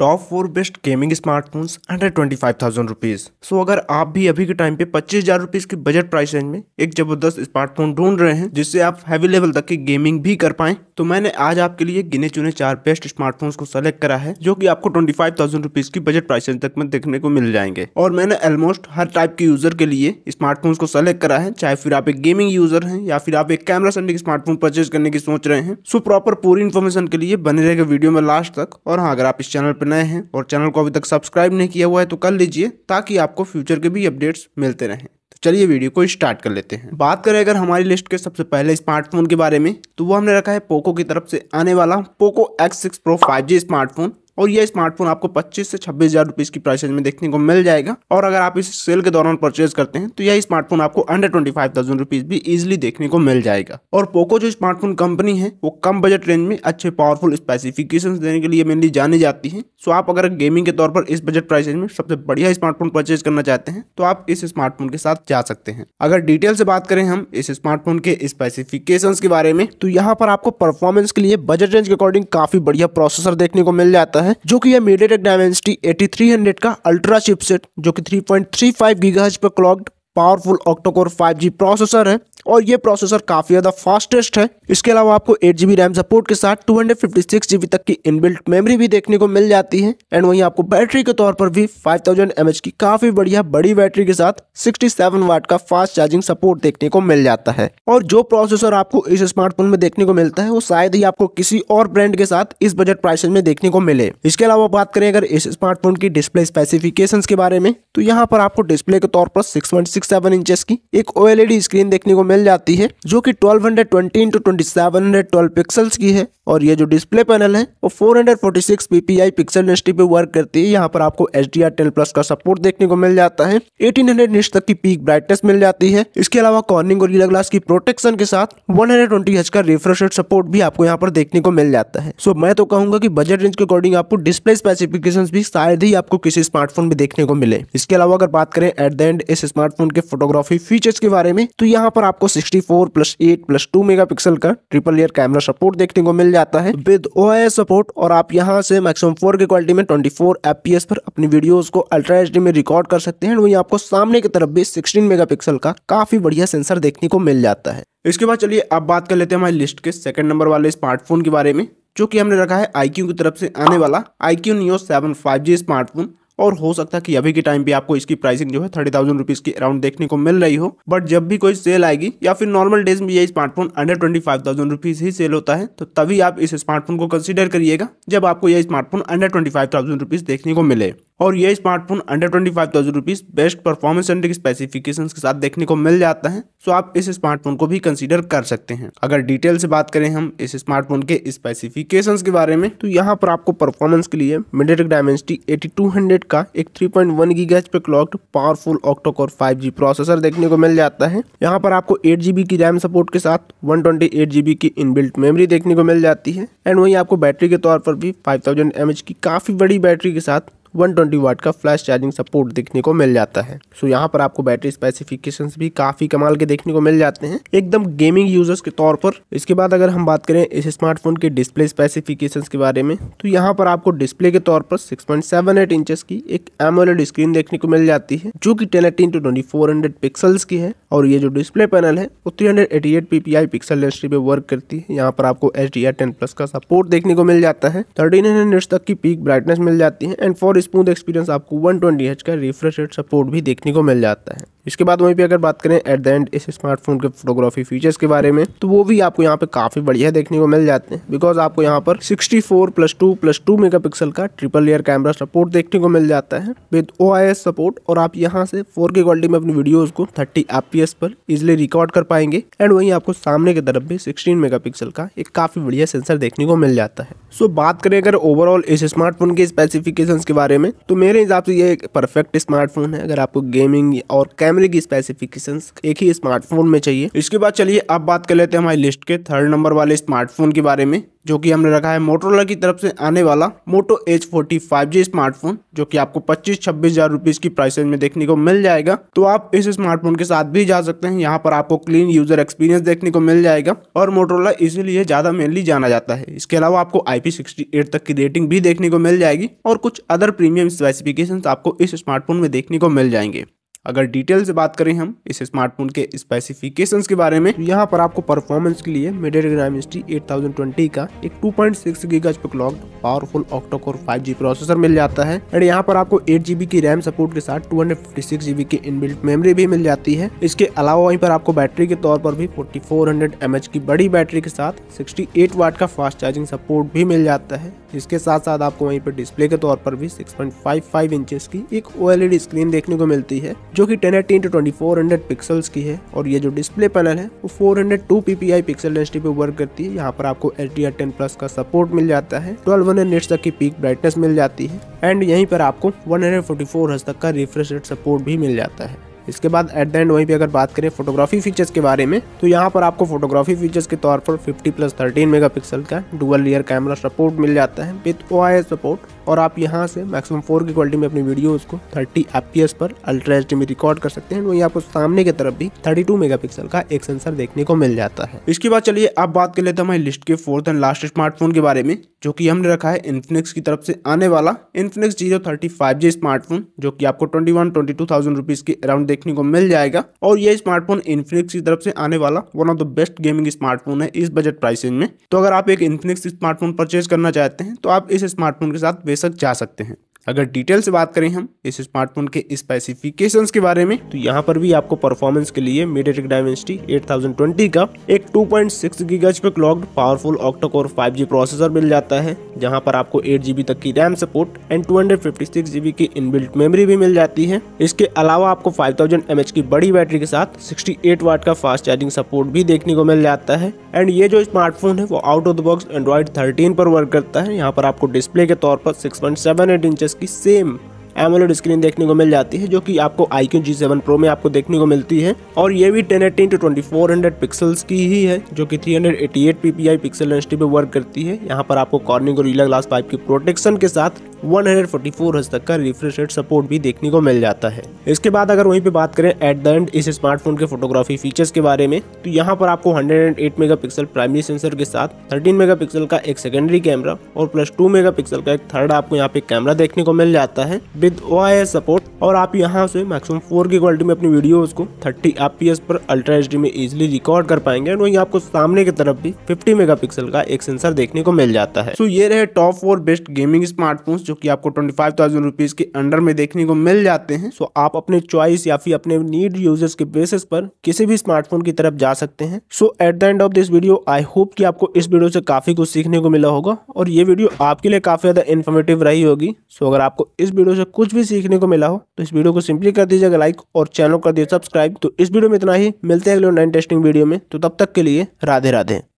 top four best gaming smartphones under twenty five thousand rupees so अगर आप भी अभी के टाइम पे पच्चीस हज़ार रुपीज़ के बजट प्राइस रेंज में एक ज़बरदस्त स्मार्टफोन ढूंढ रहे हैं जिससे आप हैवी लेवल तक की गेमिंग भी कर पाए तो मैंने आज आपके लिए गिने चुने चार बेस्ट स्मार्टफोन्स को सेलेक्ट करा है जो कि आपको ट्वेंटी फाइव थाउजेंड रुपीज़ की बजट प्राइस रेंज तक में देखने को मिल जाएंगे और मैंने ऑलमोस्ट हर टाइप के यूज़र के लिए स्मार्टफोन्स को सेलेक्ट करा है चाहे फिर आप एक गेमिंग यूज़र हैं या फिर आप एक कैमरा सेंडिंग स्मार्टफोन परचेज करने की सोच रहे हैं सो प्रॉपर पूरी इन्फॉर्मेशन के लिए बने रहेगा वीडियो में लास्ट तक और हाँ अगर आप इस चैनल पर नए हैं और चैनल को अभी तक सब्सक्राइब नहीं किया हुआ है तो कर लीजिए ताकि आपको फ्यूचर के भी अपडेट्स मिलते रहें तो चलिए वीडियो को स्टार्ट कर लेते हैं बात करें अगर हमारी लिस्ट के सबसे पहले स्मार्टफोन के बारे में तो वो हमने रखा है पोको की तरफ से आने वाला Poco X six Pro five G smartphone और यह स्मार्टफोन आपको पच्चीस से छब्बीस हजार रुपीज की प्राइस में देखने को मिल जाएगा और अगर आप इस सेल के दौरान परचेज करते हैं तो यह स्मार्टफोन आपको under twenty five thousand rupees भी इजिली देखने को मिल जाएगा और पोको जो स्मार्टफोन कंपनी है वो कम बजट रेंज में अच्छे पावरफुल स्पेसिफिकेशन देने के लिए मेनली जानी जाती है सो आप अगर गेमिंग के तौर पर इस बजट प्राइस में सबसे बढ़िया स्मार्टफोन परचेज करना चाहते हैं तो आप इस स्मार्टफोन के साथ जा सकते हैं अगर डिटेल से बात करें हम इस स्मार्टफोन के स्पेसिफिकेशन के बारे में तो यहाँ पर आपको परफॉर्मेंस के लिए बजट रेंज के अकॉर्डिंग काफी बढ़िया प्रोसेसर देखने को मिल जाता है है जो कि यह MediaTek Dimensity eighty three hundred का अल्ट्रा चिपसेट जो कि three three point five giga पर clocked powerful octacore five G processor है और ये प्रोसेसर काफी ज्यादा फास्टेस्ट है इसके अलावा आपको एट जीबी रैम सपोर्ट के साथ टू जीबी तक की इनबिल्ट मेमोरी भी देखने को मिल जाती है एंड वहीं आपको बैटरी के तौर पर भी फाइव थाउजेंड की काफी बढ़िया बड़ी बैटरी के साथ सिक्सटी वाट का फास्ट चार्जिंग सपोर्ट देखने को मिल जाता है और जो प्रोसेसर आपको इस स्मार्टफोन में देखने को मिलता है वो शायद ही आपको किसी और ब्रांड के साथ इस बजट प्राइस में देखने को मिले इसके अलावा बात करें अगर इस स्मार्टफोन की डिस्प्ले स्पेसिफिकेशन के बारे में तो यहाँ पर आपको डिस्प्ले के तौर पर six point six seven inch की एक ओएलईडी स्क्रीन देखने को मिल मिल जाती है जो कि 1220 हंड्रेड ट्वेंटी इंटू ट्वेंटी की है और ये जो डिस्प्ले पैनल है वो 446 ppi पिक्सल डेंसिटी पे वर्क करती है यहाँ पर आपको एच डी प्लस का सपोर्ट देखने को मिल जाता है 1800 हंड्रेड तक की पीक ब्राइटनेस मिल जाती है इसके अलावा कॉर्निंग गोरिल्ला ग्लास की प्रोटेक्शन के साथ 120 हंड्रेड का रिफ्रेश सपोर्ट भी आपको यहाँ पर देखने को मिल जाता है सो मैं तो कहूंगा की बजट रेंज के अकॉर्डिंग आपको डिस्प्ले स्पेसिफिकेशन भी शायद ही आपको किसी स्मार्टफोन में देखने को मिले इसके अलावा अगर बात करें एट द एंड इस स्मार्टफोन के फोटोग्राफी फीचर्स के बारे में तो यहाँ पर आप आपको 64 प्लस 8 प्लस 2 मेगापिक्सल का ट्रिपल ईयर कैमरा सपोर्ट देखने को मिल जाता है विद ओ सपोर्ट और आप यहाँ से मैक्सिमम फोर की क्वालिटी में ट्वेंटी फोर पर अपनी वीडियोज को अल्ट्रा एच में रिकॉर्ड कर सकते हैं वहीं आपको सामने की तरफ भी सिक्सटीन मेगापिक्सल का काफी बढ़िया सेंसर देखने को मिल जाता है इसके बाद चलिए अब बात कर लेते हैं हमारी लिस्ट के सेकंड नंबर वाले स्मार्टफोन के बारे में जो कि हमने रखा है आई की तरफ से आने वाला iQOO Neo seven five smartphone और हो सकता है कि अभी के टाइम पे आपको इसकी प्राइसिंग जो है थर्टी थाउजेंड रुपीज की अराउंड देखने को मिल रही हो बट जब भी कोई सेल आएगी या फिर नॉर्मल डेज में ये smartphone under twenty five thousand rupees ही सेल होता है तो तभी आप इस स्मार्टफोन को कंसिडर करिएगा जब आपको यह smartphone under twenty five thousand rupees देखने को मिले और यह smartphone under twenty five thousand rupees best performance centric specification के साथ देखने को मिल जाता है सो तो आप इस स्मार्टफोन को भी कंसिडर कर सकते हैं अगर डिटेल से बात करें हम इस स्मार्टफोन के स्पेसिफिकेशन के बारे में तो यहाँ पर आपको परफॉर्मेंस के लिए MediaTek Dimensity eighty two hundred का एक 3.1 पॉइंट पे clocked powerful octacore 5G processor देखने को मिल जाता है यहाँ पर आपको 8GB की रैम सपोर्ट के साथ 128GB की इनबिल्ट मेमोरी देखने को मिल जाती है एंड वहीं आपको बैटरी के तौर पर भी 5000 mAh की काफी बड़ी बैटरी के साथ 120 वाट का फ्लैश चार्जिंग सपोर्ट देखने को मिल जाता है सो so, यहाँ पर आपको बैटरी स्पेसिफिकेशंस भी काफी कमाल के देखने को मिल जाते हैं एकदम गेमिंग यूजर्स के तौर पर इसके बाद अगर हम बात करें इस स्मार्टफोन के डिस्प्ले स्पेसिफिकेशंस के बारे में तो यहाँ पर आपको डिस्प्ले के तौर पर सिक्स पॉइंट की एक एमोलेड स्क्रीन देखने को मिल जाती है जो की ten eighteen to twenty four hundred pixels की है और ये जो डिस्प्ले पैनल है वो three hundred eighty eight PPI pixel density पे वर्क करती है यहाँ पर आपको H D R ten plus का सपोर्ट देखने को मिल जाता है थर्टीन हंड्रेड तक की पीक ब्राइटनेस मिल जाती है एंड फॉर स्मूथ एक्सपीरियंस आपको वन ट्वेंटी का रिफ्रेश रेट सपोर्ट भी देखने को मिल जाता है इसके बाद वहीं पर अगर बात करें एट द एंड इस स्मार्टफोन के फोटोग्राफी फीचर्स के बारे में तो वो भी आपको यहाँ पे काफ़ी बढ़िया देखने को मिल जाते हैं बिकॉज आपको यहाँ पर 64 plus two plus two mega का ट्रिपल एयर कैमरा सपोर्ट देखने को मिल जाता है विद ओ सपोर्ट और आप यहाँ से फोर क्वालिटी में अपनी वीडियोज को थर्टी एफ पर इजिली रिकॉर्ड कर पाएंगे एंड वहीं आपको सामने की तरफ भी सिक्सटीन मेगा का एक काफ़ी बढ़िया सेंसर देखने को मिल जाता है सो बात करें अगर ओवरऑल इस स्मार्टफोन के स्पेसिफिकेशन के बारे में तो मेरे हिसाब से ये एक परफेक्ट स्मार्टफोन है अगर आपको गेमिंग और कैमरा कैमरे की स्पेसिफिकेशन एक ही स्मार्टफोन में चाहिए इसके बाद चलिए अब बात कर लेते हैं हमारी लिस्ट के थर्ड नंबर वाले स्मार्टफोन के बारे में जो कि हमने रखा है मोटोरोला की तरफ से आने वाला Moto H forty five G smartphone जो कि आपको पच्चीस छब्बीस हजार रुपीज की प्राइस में देखने को मिल जाएगा तो आप इस स्मार्टफोन के साथ भी जा सकते हैं यहाँ पर आपको क्लीन यूजर एक्सपीरियंस देखने को मिल जाएगा और मोटरोला इसीलिए ज्यादा मेनली जाना जाता है इसके अलावा आपको आईपी तक की रेटिंग भी देखने को मिल जाएगी और कुछ अदर प्रीमियम स्पेसिफिकेशन आपको इस स्मार्टफोन में देखने को मिल जाएंगे अगर डिटेल से बात करें हम इस स्मार्टफोन के स्पेसिफिकेशंस के बारे में तो यहाँ पर आपको परफॉर्मेंस के लिए मेडियर ग्राम एट का एक टू पॉइंट सिक्स पे clocked powerful octacore 5G processor मिल जाता है एंड यहाँ पर आपको 8GB की रैम सपोर्ट के साथ 256GB की इनबिल्ट मेमोरी भी मिल जाती है इसके अलावा वहीं पर आपको बैटरी के तौर पर भी फोर्टी फोर की बड़ी बैटरी के साथ सिक्सटी वाट का फास्ट चार्जिंग सपोर्ट भी मिल जाता है इसके साथ साथ आपको वहीं पर डिस्प्ले के तौर पर भी 6.55 इंचेस की एक ओएलईडी स्क्रीन देखने को मिलती है जो कि 1080 एट्टी टू ट्वेंटी पिक्सल्स की है और ये जो डिस्प्ले पैनल है वो 402 hundred two I pixel density पे वर्क करती है यहाँ पर आपको एच डी टेन प्लस का सपोर्ट मिल जाता है ट्वेल्व हंड्रेड नेट्स तक की पीक ब्राइटनेस मिल जाती है एंड यहीं पर आपको वन हंड्रेड तक का रिफ्रेश रेट सपोर्ट भी मिल जाता है इसके बाद एट द एंड वहीं पे अगर बात करें फोटोग्राफी फीचर्स के बारे में तो यहाँ पर आपको फोटोग्राफी फीचर्स के तौर पर 50 प्लस 13 मेगापिक्सल का डुअल रियर कैमरा सपोर्ट मिल जाता है विथ ओ सपोर्ट और आप यहाँ से मैक्सिमम फोर की क्वालिटी में अपनी वीडियो को थर्टी एफ पर अल्ट्रा एच में रिकॉर्ड कर सकते हैं वहीं आपको सामने की तरफ भी थर्टी टू का एक सेंसर देखने को मिल जाता है इसके बाद चलिए आप बात कर लेते हमारी लिस्ट के फोर्थ एंड लास्ट स्मार्टफोन के बारे में जो कि हमने रखा है इन्फिनिक्स की तरफ से आने वाला Infinix zero thirty five G smartphone जो कि आपको twenty one twenty two thousand rupees के अराउंड देखने को मिल जाएगा और ये स्मार्टफोन इन्फिनिक्स की तरफ से आने वाला one of the best gaming smartphone है इस बजट प्राइसिंग में तो अगर आप एक इन्फिनिक्स स्मार्टफोन परचेज करना चाहते हैं तो आप इस स्मार्टफोन के साथ बेशक जा सकते हैं अगर डिटेल से बात करें हम इस स्मार्टफोन के स्पेसिफिकेशन के बारे में तो यहाँ पर भी आपको परफॉर्मेंस के लिए मीडियाटेक डायमेंसिटी 8020 का एक 2.6 पॉइंट पे clocked powerful octacore 5G processor मिल जाता है जहाँ पर आपको 8GB तक की रैम सपोर्ट एंड 256GB की इनबिल्ट मेमोरी भी मिल जाती है इसके अलावा आपको 5000 थाउजेंड की बड़ी बैटरी के साथ सिक्सटी वाट का फास्ट चार्जिंग सपोर्ट भी देखने को मिल जाता है एंड ये जो स्मार्टफोन है वो out of the box Android thirteen पर वर्क करता है यहाँ पर आपको डिस्प्ले के तौर पर six point seven eight inches The same AMOLED screen देखने को मिल जाती है जो कि आपको iQOO G seven Pro में आपको देखने को मिलती है और ये भी ten eighteen to twenty four hundred pixels की ही है जो कि three hundred eighty eight P P I pixel density पे वर्क करती है यहाँ पर आपको कॉर्निंग और ग्लास पाइप की प्रोटेक्शन के साथ 144 हर्ट्ज तक का रिफ्रेश रेट सपोर्ट भी देखने को मिल जाता है इसके बाद अगर वहीं पे बात करें एट द एंड इस स्मार्टफोन के फोटोग्राफी फीचर्स के बारे में तो यहाँ पर आपको 108 मेगापिक्सल प्राइमरी सेंसर के साथ 13 मेगापिक्सल का एक सेकेंडरी कैमरा और प्लस 2 मेगापिक्सल का एक थर्ड आपको यहाँ पे कैमरा देखने को मिल जाता है विद ओ सपोर्ट और आप यहाँ से मैक्सिमम फोर की क्वालिटी में अपनी वीडियोस को 30 एफ पर अल्ट्रा एच में इजिली रिकॉर्ड कर पाएंगे और वहीं आपको सामने की तरफ भी 50 मेगापिक्सल का एक सेंसर देखने को मिल जाता है सो ये रहे top four best gaming smartphones जो कि आपको ट्वेंटी फाइव के अंडर में देखने को मिल जाते हैं सो आप अपने चॉइस या फिर अपने नीड यूजर्स के बेसिस पर किसी भी स्मार्टफोन की तरफ जा सकते हैं so at the end of this video I hope कि आपको इस वीडियो से काफी कुछ सीखने को मिला होगा और ये वीडियो आपके लिए काफी ज्यादा इन्फॉर्मेटिव रही होगी सो so, अगर आपको इस वीडियो से कुछ भी सीखने को मिला हो तो इस वीडियो को सिंपली कर दीजिएगा लाइक और चैनल कर दीजिए सब्सक्राइब तो इस वीडियो में इतना ही मिलते हैं अगले नए टेस्टिंग वीडियो में तो तब तक के लिए राधे राधे